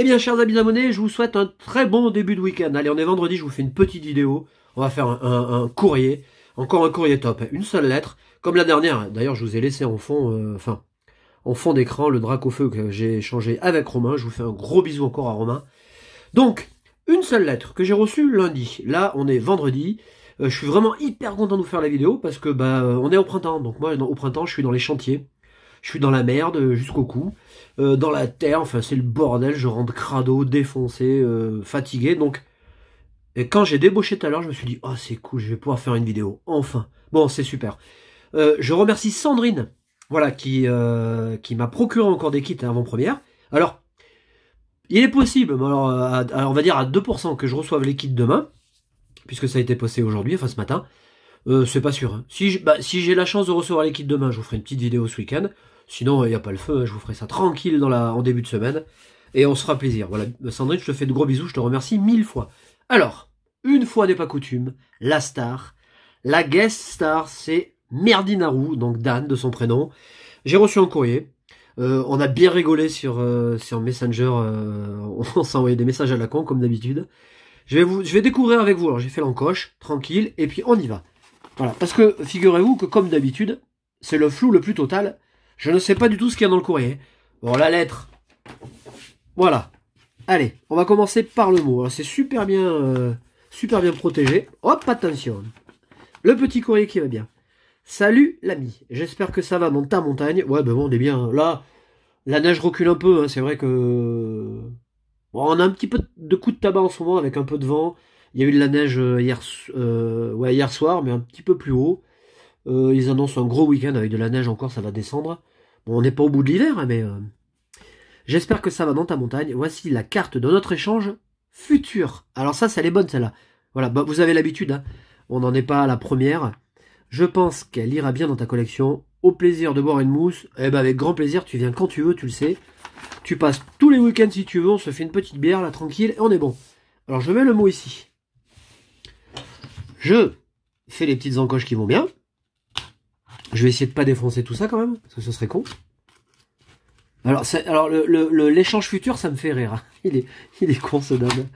Eh bien, chers amis abonnés, je vous souhaite un très bon début de week-end. Allez, on est vendredi, je vous fais une petite vidéo. On va faire un, courrier, encore un courrier top. Une seule lettre, comme la dernière. D'ailleurs, je vous ai laissé en fond, euh, enfin, en fond d'écran le drac au feu que j'ai échangé avec Romain. Je vous fais un gros bisou encore à Romain. Donc, une seule lettre que j'ai reçue lundi. Là, on est vendredi. Euh, je suis vraiment hyper content de vous faire la vidéo parce que bah on est au printemps. Donc moi, au printemps, je suis dans les chantiers je suis dans la merde euh, jusqu'au cou, euh, dans la terre, enfin c'est le bordel, je rentre crado, défoncé, euh, fatigué. Donc, et quand j'ai débauché tout à l'heure, je me suis dit, oh c'est cool, je vais pouvoir faire une vidéo, enfin. Bon, c'est super. je remercie Sandrine, voilà, qui, qui m'a procuré encore des kits avant-première. Alors, il est possible, alors, on va dire à 2% que je reçoive les kits demain, puisque ça a été posté aujourd'hui, enfin ce matin. c'est pas sûr. Hein. Bah, si j'ai la chance de recevoir les kits demain, je vous ferai une petite vidéo ce week-end. Sinon, il euh, n'y a pas le feu, hein, je vous ferai ça tranquille en début de semaine. Et on se fera plaisir. Voilà, euh, Sandrine, je te fais de gros bisous, je te remercie mille fois. Alors, une fois n'est pas coutume, la star. La guest star, c'est Merdinarou, donc Dan de son prénom. J'ai reçu un courrier. Euh, on a bien rigolé sur, sur Messenger. on s'est envoyé des messages à la con, comme d'habitude. Je vais, vous, je vais découvrir avec vous. Alors, j'ai fait l'encoche, tranquille, et puis on y va. Voilà, parce que figurez-vous que, comme d'habitude, c'est le flou le plus total je ne sais pas du tout ce qu'il y a dans le courrier. Bon, la lettre. Voilà. Allez, on va commencer par le mot. Hein. C'est super bien, euh, super bien protégé. Hop, attention. Le petit courrier qui va bien. Salut l'ami. J'espère que ça va, dans ta montagne. Ouais, ben bon, on est bien. Hein. Là, la neige recule un peu. Hein. C'est vrai que on a un petit peu de coups de tabac en ce moment avec un peu de vent. Il y a eu de la neige euh, hier, euh, hier soir, mais un petit peu plus haut. ils annoncent un gros week-end avec de la neige encore, ça va descendre. On n'est pas au bout de l'hiver, hein, mais... Euh, j'espère que ça va dans ta montagne. Voici la carte de notre échange futur. Alors ça, ça, elle est bonne, celle-là. Voilà, bah, vous avez l'habitude, hein. on n'en est pas à la première. Je pense qu'elle ira bien dans ta collection. Au plaisir de boire une mousse. Eh ben avec grand plaisir, tu viens quand tu veux, tu le sais. Tu passes tous les week-ends si tu veux, on se fait une petite bière là tranquille et on est bon. Alors je mets le mot ici. Je fais les petites encoches qui vont bien. Je vais essayer de pas défoncer tout ça quand même, parce que ce serait con. Alors, alors l'échange le, futur, ça me fait rire. Hein. Il est, il est con ce dame.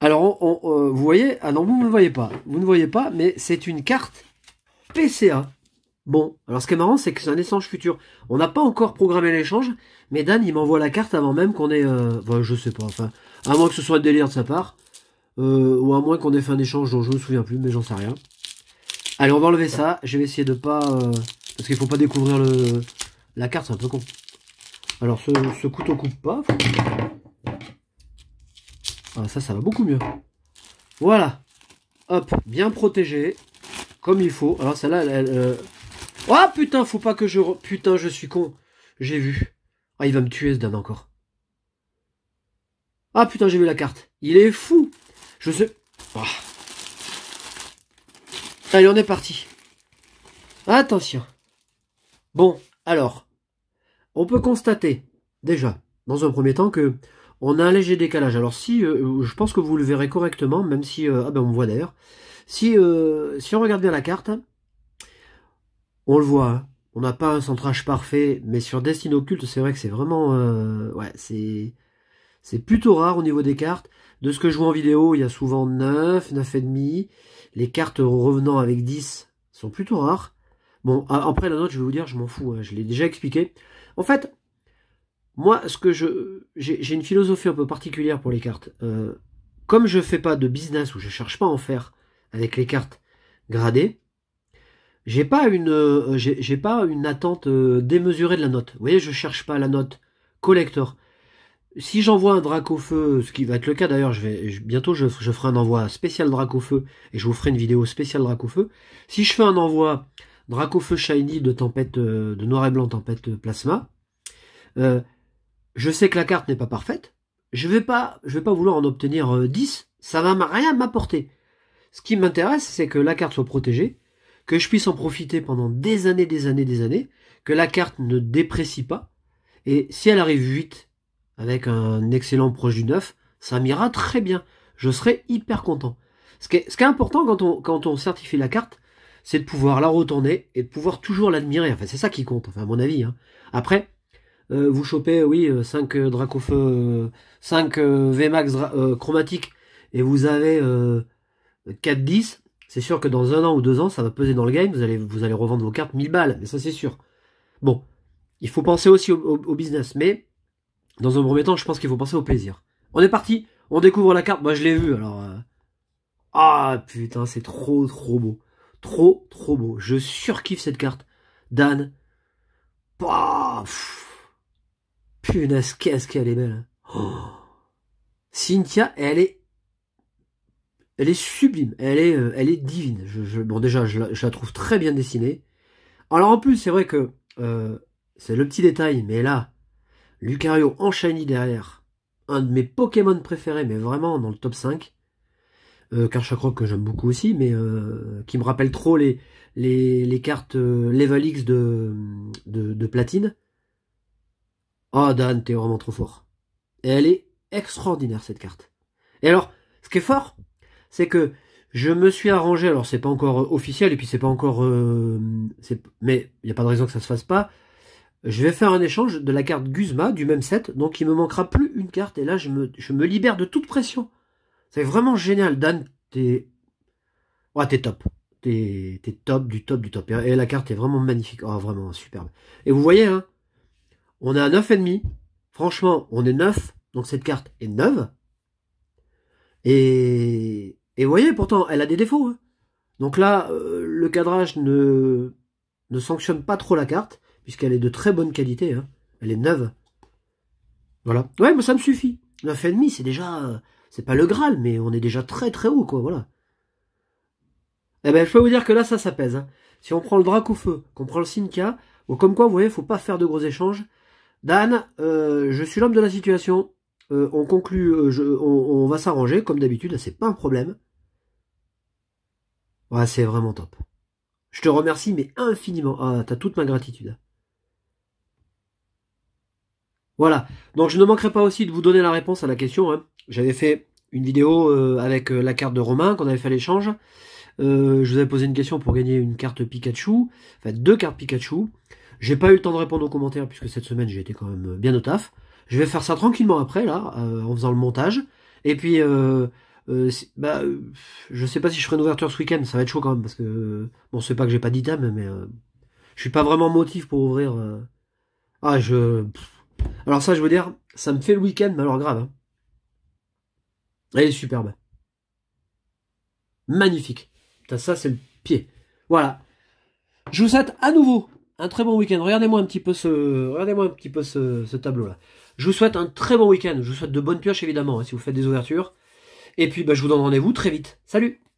Alors, euh, vous voyez Ah non, vous ne voyez pas. Vous ne voyez pas, mais c'est une carte PCA. Bon, alors ce qui est marrant, c'est que c'est un échange futur. On n'a pas encore programmé l'échange, mais Dan, il m'envoie la carte avant même qu'on ait... Euh, bah, je sais pas, enfin... À moins que ce soit un délire de sa part, euh, ou à moins qu'on ait fait un échange dont je me souviens plus, mais j'en sais rien. Allez, on va enlever ça. Je vais essayer de pas... Euh, parce qu'il faut pas découvrir le, la carte, c'est un peu con. Alors, ce, ce couteau coupe pas. Ah, ça, ça va beaucoup mieux. Voilà. Hop, bien protégé. Comme il faut. Alors, celle-là, elle... Oh, putain, faut pas que je... Putain, je suis con. J'ai vu. Ah, il va me tuer, ce dame, encore. Ah, putain, j'ai vu la carte. Il est fou. Je sais... Ah. Allez, on est parti. Attention. Bon, alors, on peut constater déjà, dans un premier temps, que on a un léger décalage. Alors si, euh, je pense que vous le verrez correctement, même si, euh, ah ben on me voit d'ailleurs. Si, euh, si on regarde bien la carte, on le voit. Hein. On n'a pas un centrage parfait, mais sur Destiny occulte, c'est vrai que c'est vraiment, ouais, c'est c'est plutôt rare au niveau des cartes. De ce que je vois en vidéo, il y a souvent 9, 9,5. Les cartes revenant avec 10 sont plutôt rares. Bon, après la note, je vais vous dire, je m'en fous, hein, je l'ai déjà expliqué. En fait, moi, ce que je. J'ai une philosophie un peu particulière pour les cartes. Euh, comme je ne fais pas de business ou je ne cherche pas à en faire avec les cartes gradées, j'ai pas une. Euh, j'ai pas une attente euh, démesurée de la note. Vous voyez, je ne cherche pas la note collector si j'envoie un Dracofeu, feu, ce qui va être le cas d'ailleurs, je vais bientôt je, ferai un envoi spécial Dracofeu feu et je vous ferai une vidéo spéciale Dracofeu. feu. Si je fais un envoi Dracofeu feu shiny de tempête euh, de noir et blanc tempête euh, plasma, euh, je sais que la carte n'est pas parfaite. Je ne pas je vais pas vouloir en obtenir 10, ça va rien m'apporter. Ce qui m'intéresse, c'est que la carte soit protégée, que je puisse en profiter pendant des années, des années, des années, que la carte ne déprécie pas. Et si elle arrive vite avec un excellent du neuf, ça m'ira très bien. Je serai hyper content. Ce qui est, important quand on, certifie la carte, c'est de pouvoir la retourner et de pouvoir toujours l'admirer. Enfin, c'est ça qui compte, à mon avis. Hein. Après, euh, vous chopez, oui, 5 euh, euh, Dracofeu, 5 euh, VMAX chromatiques et vous avez 4-10, c'est sûr que dans un an ou deux ans, ça va peser dans le game, vous allez, vous allez revendre vos cartes 1000 balles, mais ça c'est sûr. Bon, il faut penser aussi au business, mais dans un premier temps, je pense qu'il faut penser au plaisir. On est parti, on découvre la carte. Moi, je l'ai vue, alors. Euh. Ah putain, c'est trop trop beau. Trop trop beau. Je surkiffe cette carte. Dan. Paf. Punaise, qu'est-ce qu'elle est belle. Hein. Oh. Cynthia, elle est. Elle est sublime. Elle est, euh, elle est divine. Je, Bon, déjà, je la, trouve très bien dessinée. Alors, en plus, c'est vrai que. Euh, c'est le petit détail, mais là, Lucario en derrière. Un de mes Pokémon préférés, mais vraiment dans le top 5. Euh, Karchakroc que j'aime beaucoup aussi, mais euh, qui me rappelle trop les, les, les cartes euh, Level X de, de, Platine. Oh Dan, t'es vraiment trop fort. Et elle est extraordinaire cette carte. Et alors, ce qui est fort, c'est que je me suis arrangé, alors c'est pas encore officiel et puis c'est pas encore... Euh, mais il n'y a pas de raison que ça se fasse pas je vais faire un échange de la carte Guzma du même set, donc il me manquera plus une carte, et là je me, je me libère de toute pression. C'est vraiment génial, Dan, t'es... Ouais, t'es top. T'es top, du top, du top. Et la carte est vraiment magnifique. Oh, vraiment, superbe. Et vous voyez, hein, on est à 9,5. Franchement, on est 9, donc cette carte est 9. Et, et vous voyez, pourtant, elle a des défauts. Hein. Donc là, euh, le cadrage ne, ne sanctionne pas trop la carte puisqu'elle est de très bonne qualité. Hein. Elle est neuve. Voilà. Ouais, mais ça me suffit. 9,5, c'est déjà... Euh, c'est pas le Graal, mais on est déjà très très haut, quoi, voilà. Eh ben, je peux vous dire que là, ça, ça pèse. Hein. Si on prend le drac au feu, qu'on prend le Sinka, ou comme quoi, vous voyez, faut pas faire de gros échanges. Dan, euh, je suis l'homme de la situation. Euh, on conclut, on, va s'arranger, comme d'habitude, c'est pas un problème. Ouais, c'est vraiment top. Je te remercie, mais infiniment. Ah, t'as toute ma gratitude. Voilà. Donc je ne manquerai pas aussi de vous donner la réponse à la question. Hein. J'avais fait une vidéo euh, avec euh, la carte de Romain qu'on avait fait l'échange. Euh, je vous avais posé une question pour gagner une carte Pikachu, enfin deux cartes Pikachu. J'ai pas eu le temps de répondre aux commentaires puisque cette semaine j'ai été quand même bien au taf. Je vais faire ça tranquillement après là, en faisant le montage. Et puis, je bah, je sais pas si je ferai une ouverture ce week-end, ça va être chaud quand même parce que bon, c'est pas que j'ai pas d'item, mais je suis pas vraiment motif pour ouvrir. ah, je, alors ça, je veux dire, ça me fait le week-end, mais alors grave. Hein. Elle est superbe. Magnifique. ça, c'est le pied. Voilà. Je vous souhaite à nouveau un très bon week-end. Regardez-moi un petit peu ce, regardez-moi un petit peu ce, tableau-là. Je vous souhaite un très bon week-end. Je vous souhaite de bonnes pioches, évidemment, hein, si vous faites des ouvertures. Et puis, bah, je vous donne rendez-vous très vite. Salut